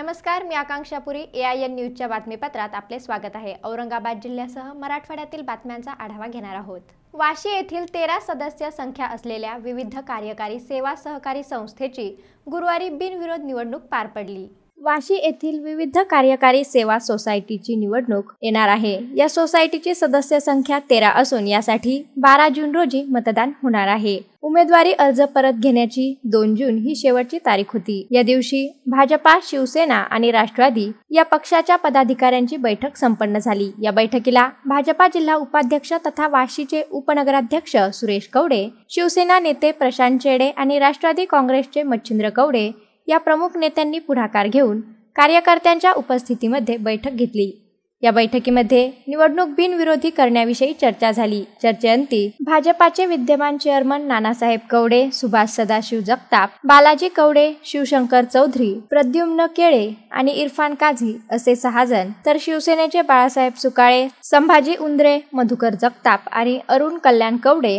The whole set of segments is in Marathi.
नमस्कार मी आकांक्षा पुरी ए आय एन न्यूजच्या बातमीपत्रात आपले स्वागत आहे औरंगाबाद जिल्ह्यासह मराठवाड्यातील बातम्यांचा आढावा घेणार आहोत वाशी येथील तेरा सदस्य संख्या असलेल्या विविध कार्यकारी सेवा सहकारी संस्थेची गुरुवारी बिनविरोध निवडणूक पार पडली वाशी येथील विविध कार्यकारी सेवा सोसायटीची निवडणूक येणार आहे या सोसायटीची सदस्य संख्या तेरा असून यासाठी बारा जून रोजी मतदान होणार आहे उमेदवारी अर्ज परत घेण्याची दोन जून ही शेवटची तारीख होती या दिवशी भाजपा शिवसेना आणि राष्ट्रवादी या पक्षाच्या पदाधिकाऱ्यांची बैठक संपन्न झाली या बैठकीला भाजपा जिल्हा उपाध्यक्ष तथा वाशीचे उपनगराध्यक्ष सुरेश कवडे शिवसेना नेते प्रशांत चेडे आणि राष्ट्रवादी काँग्रेसचे मच्छिंद्र कवडे या प्रमुख नेत्यांनी पुढाकार घेऊन कार्यकर्त्यांच्या उपस्थितीमध्ये बैठक घेतली या बैठकीमध्ये निवडणूक बिनविरोधी करण्याविषयी चर्चा झाली चर्चेअंती भाजपाचे विद्यमान चेअरमन नानासाहेब कवडे सुभाष सदाशिव जगताप बालाजी कवडे शिवशंकर चौधरी प्रद्युम्न केळे आणि इरफान काझी असे सहा जण तर शिवसेनेचे बाळासाहेब सुकाळे संभाजी उंद्रे मधुकर जगताप आणि अरुण कल्याण कवडे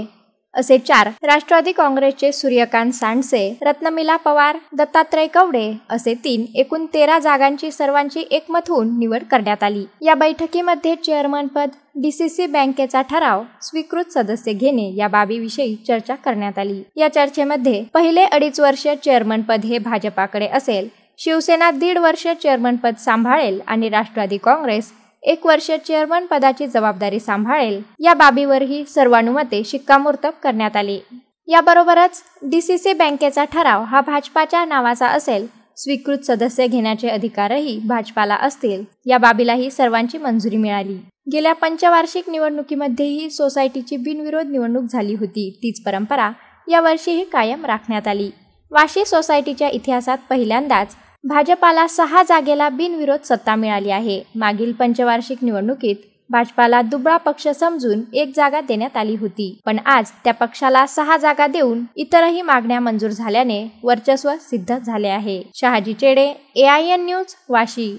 असे चार राष्ट्रवादी काँग्रेसचे सूर्यकांत सांडसे रत्नमिला पवार दत्तात्रय कवडे असे तीन एकूण तेरा जागांची सर्वांची एकमत होऊन निवड करण्यात आली या बैठकीमध्ये चेअरमन चेअरमनपद सी बँकेचा ठराव स्वीकृत सदस्य घेणे या बाबीविषयी चर्चा करण्यात आली या चर्चेमध्ये पहिले अडीच वर्ष चेअरमन पद हे भाजपाकडे असेल शिवसेना दीड वर्ष चेअरमन पद सांभाळेल आणि राष्ट्रवादी काँग्रेस एक वर्ष चेअरमन पदाची जबाबदारी सांभाळेल या बाबीवरही सर्वानुमते शिक्कामोर्तब करण्यात आले याबरोबरच डी सी सी बँकेचा ठराव हा भाजपाच्या नावाचा असेल स्वीकृत सदस्य घेण्याचे अधिकारही भाजपाला असतील या बाबीलाही सर्वांची मंजुरी मिळाली गेल्या पंचवार्षिक निवडणुकीमध्येही सोसायटीची बिनविरोध निवडणूक झाली होती तीच परंपरा यावर्षीही कायम राखण्यात आली वाशी सोसायटीच्या इतिहासात पहिल्यांदाच भाजपाला सहा जागेला बिनविरोध सत्ता मिळाली आहे मागील पंचवार्षिक निवडणुकीत भाजपाला दुबळा पक्ष समजून एक जागा देण्यात आली होती पण आज त्या पक्षाला सहा जागा देऊन इतरही मागण्या मंजूर झाल्याने वर्चस्व सिद्ध झाले आहे Shahaji Chede AIN news Vashi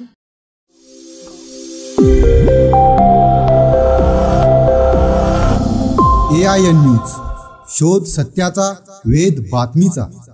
AIN news शोध सत्याचा वेद बातमीचा